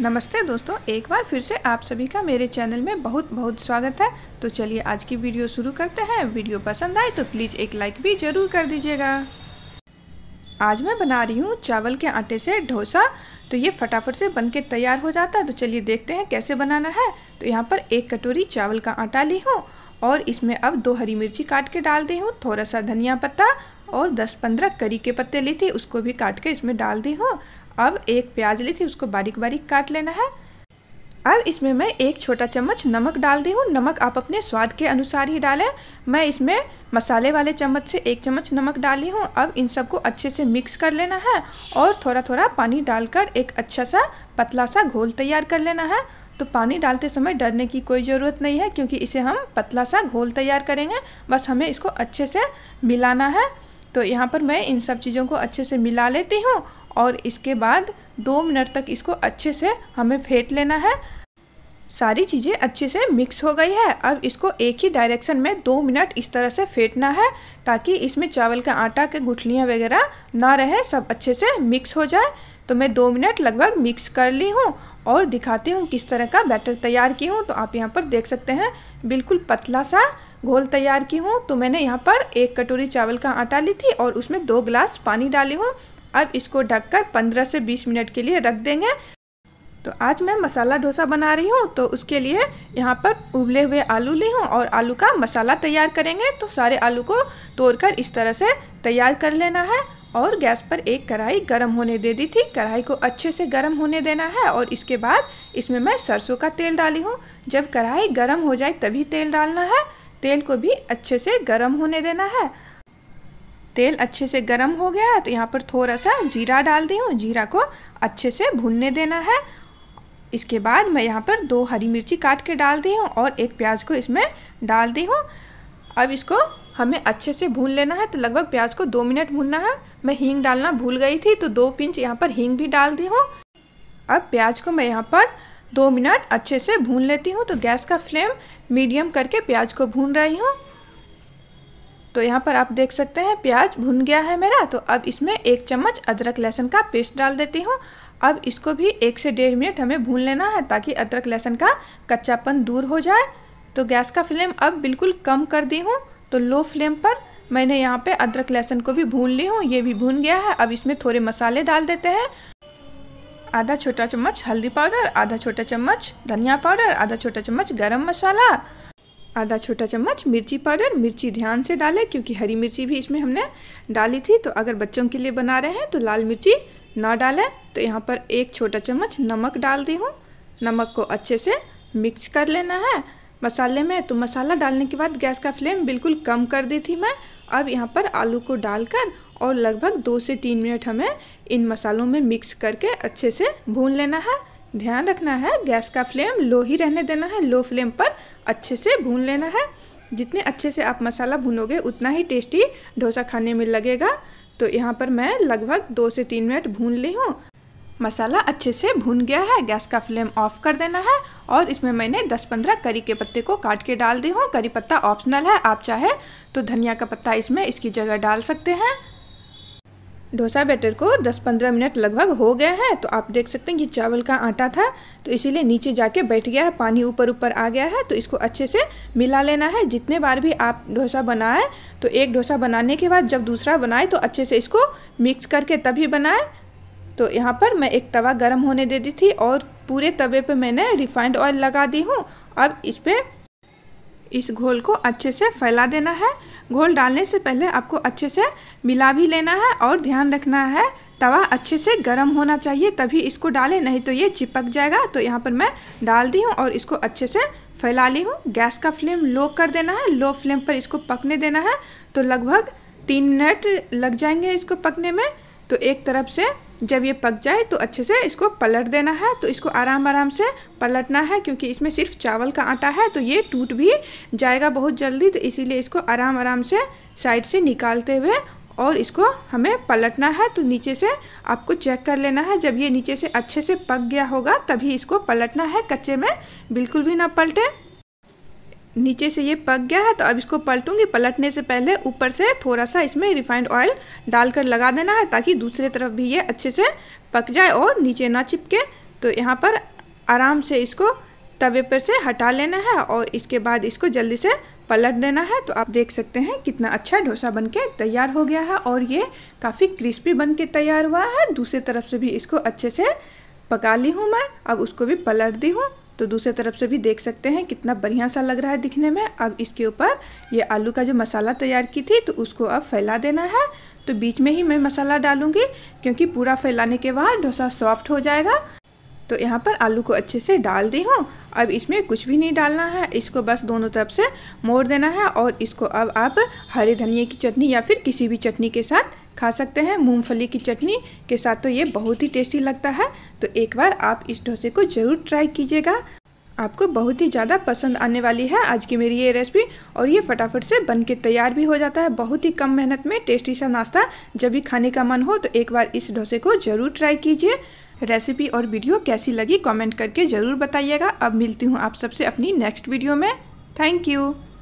नमस्ते दोस्तों एक बार फिर से आप सभी का मेरे चैनल में बहुत बहुत स्वागत है तो चलिए आज की वीडियो शुरू करते हैं वीडियो पसंद आए तो प्लीज़ एक लाइक भी ज़रूर कर दीजिएगा आज मैं बना रही हूँ चावल के आटे से डोसा तो ये फटाफट से बन के तैयार हो जाता है तो चलिए देखते हैं कैसे बनाना है तो यहाँ पर एक कटोरी चावल का आटा ली हूँ और इसमें अब दो हरी मिर्ची काट के डाल दी हूँ थोड़ा सा धनिया पत्ता और 10-15 करी के पत्ते ली थी उसको भी काट के इसमें डाल दी हूँ अब एक प्याज ली थी उसको बारीक बारीक काट लेना है अब इसमें मैं एक छोटा चम्मच नमक डाल दी हूँ नमक आप अपने स्वाद के अनुसार ही डालें मैं इसमें मसाले वाले चम्मच से एक चम्मच नमक डाली हूँ अब इन सबको अच्छे से मिक्स कर लेना है और थोड़ा थोड़ा पानी डालकर एक अच्छा सा पतला सा घोल तैयार कर लेना है तो पानी डालते समय डरने की कोई ज़रूरत नहीं है क्योंकि इसे हम पतला सा घोल तैयार करेंगे बस हमें इसको अच्छे से मिलाना है तो यहाँ पर मैं इन सब चीज़ों को अच्छे से मिला लेती हूँ और इसके बाद दो मिनट तक इसको अच्छे से हमें फेंट लेना है सारी चीज़ें अच्छे से मिक्स हो गई है अब इसको एक ही डायरेक्शन में दो मिनट इस तरह से फेंटना है ताकि इसमें चावल का आटा के गुठलियाँ वगैरह ना रहे सब अच्छे से मिक्स हो जाए तो मैं दो मिनट लगभग मिक्स कर ली हूँ और दिखाती हूँ किस तरह का बैटर तैयार की हूँ तो आप यहाँ पर देख सकते हैं बिल्कुल पतला सा घोल तैयार की हूँ तो मैंने यहाँ पर एक कटोरी चावल का आटा ली थी और उसमें दो गिलास पानी डाली हूँ अब इसको ढककर 15 से 20 मिनट के लिए रख देंगे तो आज मैं मसाला डोसा बना रही हूँ तो उसके लिए यहाँ पर उबले हुए आलू ली हूँ और आलू का मसाला तैयार करेंगे तो सारे आलू को तोड़कर इस तरह से तैयार कर लेना है और गैस पर एक कढ़ाई गर्म होने दे दी थी कढ़ाई को अच्छे से गर्म होने देना है और इसके बाद इसमें मैं सरसों का तेल डाली हूँ जब कढ़ाई गर्म हो जाए तभी तेल डालना है तेल को भी अच्छे से गर्म होने देना है तेल अच्छे से गर्म हो गया तो यहाँ पर थोड़ा सा जीरा डाल दी हूँ जीरा को अच्छे से भूनने देना है इसके बाद मैं यहाँ पर दो हरी मिर्ची काट के डाल दी हूँ और एक प्याज को इसमें डाल दी हूँ अब इसको हमें अच्छे से भून लेना है तो लगभग प्याज को दो मिनट भूनना है मैं हींग डालना भूल गई थी तो दो पिंच यहाँ पर हींग भी डाल दी हूँ अब प्याज को मैं यहाँ पर दो मिनट अच्छे से भून लेती हूँ तो गैस का फ्लेम मीडियम करके प्याज को भून रही हूँ तो यहाँ पर आप देख सकते हैं प्याज भुन गया है मेरा तो अब इसमें एक चम्मच अदरक लहसुन का पेस्ट डाल देती हूँ अब इसको भी एक से डेढ़ मिनट हमें भून लेना है ताकि अदरक लहसुन का कच्चापन दूर हो जाए तो गैस का फ्लेम अब बिल्कुल कम कर दी हूँ तो लो फ्लेम पर मैंने यहाँ पे अदरक लहसुन को भी भून ली हूँ ये भी भून गया है अब इसमें थोड़े मसाले डाल देते हैं आधा छोटा चम्मच हल्दी पाउडर आधा छोटा चम्मच धनिया पाउडर आधा छोटा चम्मच गरम मसाला आधा छोटा चम्मच मिर्ची पाउडर मिर्ची ध्यान से डालें क्योंकि हरी मिर्ची भी इसमें हमने डाली थी तो अगर बच्चों के लिए बना रहे हैं तो लाल मिर्ची ना डालें तो यहाँ पर एक छोटा चम्मच नमक डाल दी हूँ नमक को अच्छे से मिक्स कर लेना है मसाले में तो मसाला डालने के बाद गैस का फ्लेम बिल्कुल कम कर दी थी मैं अब यहाँ पर आलू को डालकर और लगभग दो से तीन मिनट हमें इन मसालों में मिक्स करके अच्छे से भून लेना है ध्यान रखना है गैस का फ्लेम लो ही रहने देना है लो फ्लेम पर अच्छे से भून लेना है जितने अच्छे से आप मसाला भूनोगे उतना ही टेस्टी डोसा खाने में लगेगा तो यहाँ पर मैं लगभग दो से तीन मिनट भून ली हूँ मसाला अच्छे से भून गया है गैस का फ्लेम ऑफ कर देना है और इसमें मैंने 10-15 करी के पत्ते को काट के डाल दी हूँ करी पत्ता ऑप्शनल है आप चाहे तो धनिया का पत्ता इसमें इसकी जगह डाल सकते हैं डोसा बैटर को 10-15 मिनट लगभग हो गया है तो आप देख सकते हैं ये चावल का आटा था तो इसीलिए नीचे जाके बैठ गया है पानी ऊपर ऊपर आ गया है तो इसको अच्छे से मिला लेना है जितने बार भी आप डोसा बनाए तो एक डोसा बनाने के बाद जब दूसरा बनाए तो अच्छे से इसको मिक्स करके तभी बनाए तो यहाँ पर मैं एक तवा गर्म होने दे दी थी और पूरे तवे पर मैंने रिफाइंड ऑयल लगा दी हूँ अब इस पर इस घोल को अच्छे से फैला देना है घोल डालने से पहले आपको अच्छे से मिला भी लेना है और ध्यान रखना है तवा अच्छे से गर्म होना चाहिए तभी इसको डालें नहीं तो ये चिपक जाएगा तो यहाँ पर मैं डाल दी हूँ और इसको अच्छे से फैला ली हूँ गैस का फ्लेम लो कर देना है लो फ्लेम पर इसको पकने देना है तो लगभग तीन मिनट लग जाएंगे इसको पकने में तो एक तरफ से जब ये पक जाए तो अच्छे से इसको पलट देना है तो इसको आराम आराम से पलटना है क्योंकि इसमें सिर्फ चावल का आटा है तो ये टूट भी जाएगा बहुत जल्दी तो इसीलिए इसको आराम आराम से साइड से निकालते हुए और इसको हमें पलटना है तो नीचे से आपको चेक कर लेना है जब ये नीचे से अच्छे से पक गया होगा तभी इसको पलटना है कच्चे में बिल्कुल भी ना पलटे नीचे से ये पक गया है तो अब इसको पलटूंगी पलटने से पहले ऊपर से थोड़ा सा इसमें रिफाइंड ऑयल डालकर लगा देना है ताकि दूसरे तरफ भी ये अच्छे से पक जाए और नीचे ना चिपके तो यहाँ पर आराम से इसको तवे पर से हटा लेना है और इसके बाद इसको जल्दी से पलट देना है तो आप देख सकते हैं कितना अच्छा डोसा बन के तैयार हो गया है और ये काफ़ी क्रिस्पी बन के तैयार हुआ है दूसरी तरफ से भी इसको अच्छे से पका ली हूँ मैं अब उसको भी पलट दी हूँ तो दूसरे तरफ से भी देख सकते हैं कितना बढ़िया सा लग रहा है दिखने में अब इसके ऊपर ये आलू का जो मसाला तैयार की थी तो उसको अब फैला देना है तो बीच में ही मैं मसाला डालूंगी क्योंकि पूरा फैलाने के बाद डोसा सॉफ्ट हो जाएगा तो यहाँ पर आलू को अच्छे से डाल दी हूँ अब इसमें कुछ भी नहीं डालना है इसको बस दोनों तरफ से मोड़ देना है और इसको अब आप हरे धनिए की चटनी या फिर किसी भी चटनी के साथ खा सकते हैं मूंगफली की चटनी के साथ तो ये बहुत ही टेस्टी लगता है तो एक बार आप इस डोसे को ज़रूर ट्राई कीजिएगा आपको बहुत ही ज़्यादा पसंद आने वाली है आज की मेरी ये रेसिपी और ये फटाफट से बन के तैयार भी हो जाता है बहुत ही कम मेहनत में टेस्टी सा नाश्ता जब भी खाने का मन हो तो एक बार इस डोसे को ज़रूर ट्राई कीजिए रेसिपी और वीडियो कैसी लगी कमेंट करके ज़रूर बताइएगा अब मिलती हूँ आप सबसे अपनी नेक्स्ट वीडियो में थैंक यू